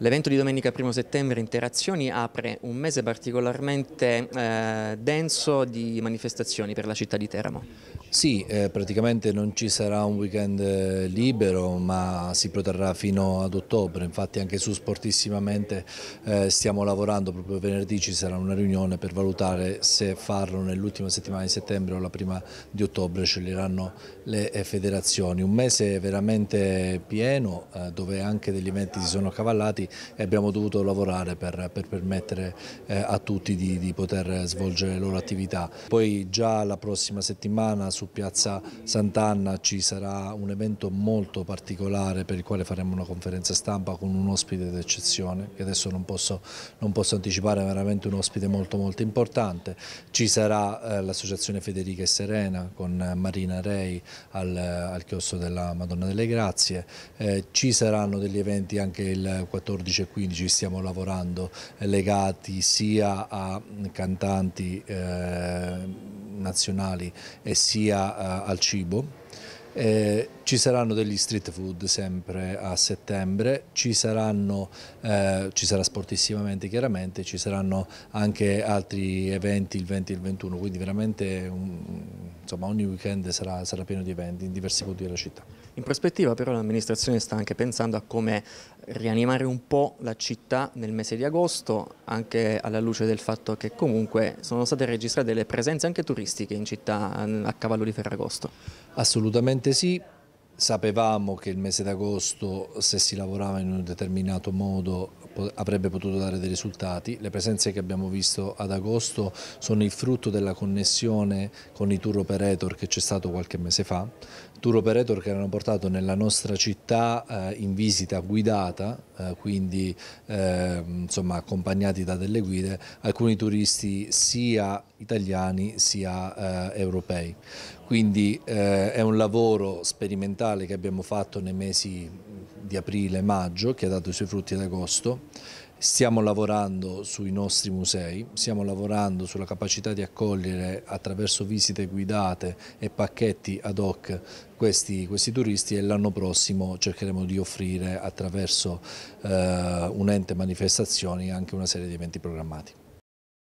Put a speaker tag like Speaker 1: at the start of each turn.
Speaker 1: L'evento di domenica 1 settembre Interazioni apre un mese particolarmente eh,
Speaker 2: denso
Speaker 1: di manifestazioni per la
Speaker 2: città di Teramo. Sì, eh, praticamente non ci sarà un weekend eh, libero ma si protrarrà fino ad ottobre, infatti anche su Sportissimamente eh, stiamo lavorando, proprio venerdì ci sarà una riunione per valutare se farlo nell'ultima settimana di settembre o la prima di ottobre sceglieranno le eh, federazioni. Un mese veramente pieno eh, dove anche degli eventi si sono accavallati e abbiamo dovuto lavorare per, per permettere eh, a tutti di, di, poter svolgere le loro attività. Poi già la prossima settimana su Piazza Sant'Anna ci sarà un evento molto particolare per il quale faremo una conferenza stampa con un ospite d'eccezione che adesso non posso, non posso anticipare, è veramente un ospite molto molto importante. Ci sarà eh, l'associazione Federica e Serena con Marina Rei al, al chiosco della Madonna delle Grazie, eh, ci saranno degli eventi anche il 14 14 e 15 stiamo lavorando eh, legati sia a cantanti eh, nazionali e sia eh, al cibo. Eh, ci saranno degli street food sempre a settembre, ci, saranno, eh, ci sarà sportissimamente chiaramente, ci saranno anche altri eventi il 20 e il 21, quindi veramente un, insomma, ogni weekend sarà, sarà pieno di eventi in diversi
Speaker 1: punti della città. In prospettiva però l'amministrazione sta anche pensando a come rianimare un po' la città nel mese di agosto, anche alla luce del fatto che comunque sono state
Speaker 2: registrate delle presenze anche turistiche in città a cavallo di Ferragosto. Assolutamente sì, sapevamo che il mese d'agosto se si lavorava in un determinato modo avrebbe potuto dare dei risultati. Le presenze che abbiamo visto ad agosto sono il frutto della connessione con i tour operator che c'è stato qualche mese fa, tour operator che erano portato nella nostra città eh, in visita guidata, eh, quindi eh, insomma, accompagnati da delle guide, alcuni turisti sia italiani sia eh, europei. Quindi eh, è un lavoro sperimentale che abbiamo fatto nei mesi di aprile-maggio che ha dato i suoi frutti ad agosto. Stiamo lavorando sui nostri musei, stiamo lavorando sulla capacità di accogliere attraverso visite guidate e pacchetti ad hoc questi, questi turisti e l'anno prossimo cercheremo di offrire attraverso eh, un ente manifestazioni anche una serie di eventi programmati.